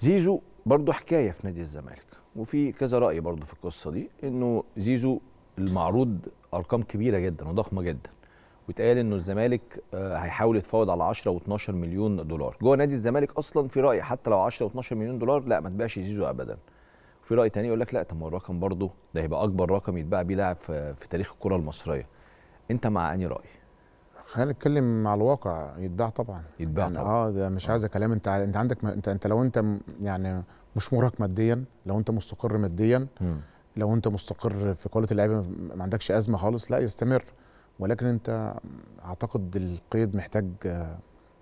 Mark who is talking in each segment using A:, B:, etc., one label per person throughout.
A: زيزو برضه حكايه في نادي الزمالك وفي كذا راي برضه في القصه دي انه زيزو المعروض ارقام كبيره جدا وضخمه جدا واتقال انه الزمالك آه، هيحاول يتفاوض على 10 و12 مليون دولار جوه نادي الزمالك اصلا في راي حتى لو 10 و12 مليون دولار لا ما تبيعش زيزو ابدا في راي تاني يقول لك لا طب ما الرقم برضه ده هيبقى اكبر رقم يتباع بيه لاعب في تاريخ الكره المصريه انت مع اني راي
B: خلينا نتكلم مع الواقع يتباع طبعا يتباع يعني طبعا اه ده مش آه. عايز كلام انت انت عندك انت انت لو انت يعني مش مراهق ماديا لو انت مستقر ماديا م. لو انت مستقر في كواليتي اللعيبه ما عندكش ازمه خالص لا يستمر ولكن انت اعتقد القيد محتاج آه،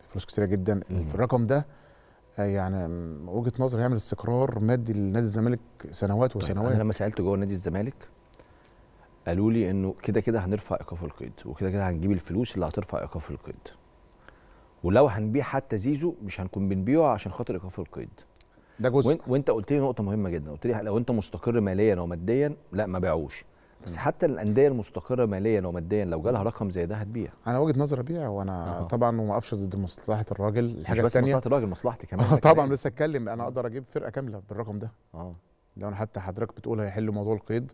B: فلوس كتيره جدا في الرقم ده آه، يعني وجهه نظري هيعمل استقرار مادي لنادي الزمالك سنوات طيب، وسنوات طيب انا لما سالت جوه نادي الزمالك
A: قالوا لي انه كده كده هنرفع ايقاف القيد وكده كده هنجيب الفلوس اللي هترفع ايقاف القيد ولو هنبيع حتى زيزو مش هنكون بنبيعه عشان خاطر ايقاف القيد ده جزء وانت قلت لي نقطه مهمه جدا قلت لي لو انت مستقر ماليا وماديا لا ما بيعوش بس حتى الانديه المستقره ماليا وماديا لو جالها رقم زي ده هتبيع
B: انا وجهه نظر ابيع وانا أوه. طبعا وما اقفش ضد مصلحه الراجل الحاجه الثانيه مصلحه الراجل مصلحتي كمان طبعا لسه اتكلم انا اقدر اجيب فرقه كامله بالرقم ده اه لو انا حتى حضرتك بتقول هيحلوا موضوع القيد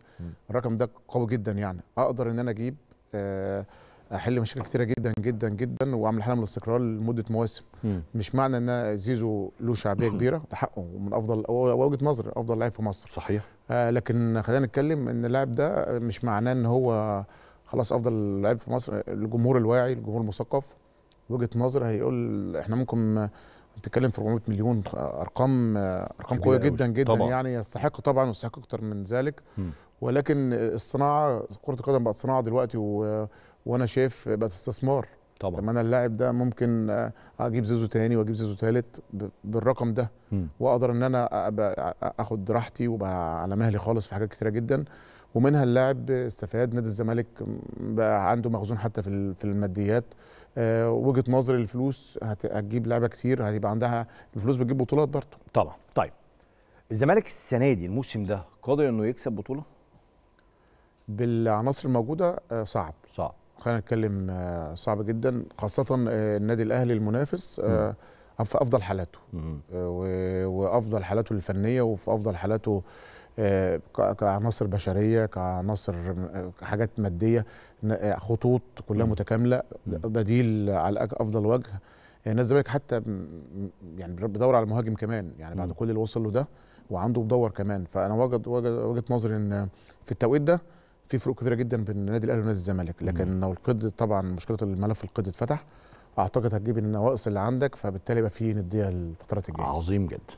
B: الرقم ده قوي جدا يعني اقدر ان انا اجيب آه، احل مشاكل كتيره جدا جدا جدا واعمل حاله من الاستقرار لمده مواسم م. مش معنى ان زيزو له شعبيه كبيره ده حقه ومن افضل وجهه نظر افضل لاعب في مصر صحيح آه لكن خلينا نتكلم ان اللاعب ده مش معناه ان هو خلاص افضل لاعب في مصر الجمهور الواعي الجمهور المثقف وجهه نظر هيقول احنا ممكن بتتكلم في 400 مليون آه، ارقام آه، ارقام قويه جدا جدا طبعا. يعني يستحق طبعا ويستحق اكتر من ذلك م. ولكن الصناعه كره القدم بقت صناعه دلوقتي و... وانا شايف بقت استثمار طبعا طب انا اللاعب ده ممكن آه، اجيب زيزو تاني واجيب زيزو تالت بالرقم ده م. واقدر ان انا اخد راحتي وابقى على مهلي خالص في حاجات كتيره جدا ومنها اللاعب استفاد نادي الزمالك بقى عنده مخزون حتى في الماديات آه، وجهه نظر الفلوس هتجيب لعبه كتير هتبقى عندها الفلوس بتجيب بطولات برضه طبعا طيب الزمالك السنه دي الموسم ده قادر انه يكسب بطوله بالعناصر الموجوده آه، صعب صعب خلينا نتكلم آه، صعب جدا خاصه النادي الاهلي المنافس في افضل حالاته وافضل حالاته الفنيه وفي افضل حالاته كعناصر بشريه كعناصر حاجات ماديه خطوط كلها متكامله بديل على افضل وجه نادي يعني الزمالك حتى يعني بدور على مهاجم كمان يعني بعد كل اللي وصل له ده وعنده بدور كمان فانا وجد وجهه نظري ان في التوقيت ده في فروق كبيره جدا بين النادي الاهلي ونادي الزمالك لكن لو القيد طبعا مشكله الملف القيد اتفتح اعتقد هتجيب النواقص اللي عندك فبالتالي يبقى في نديه الفترات الجايه عظيم جدا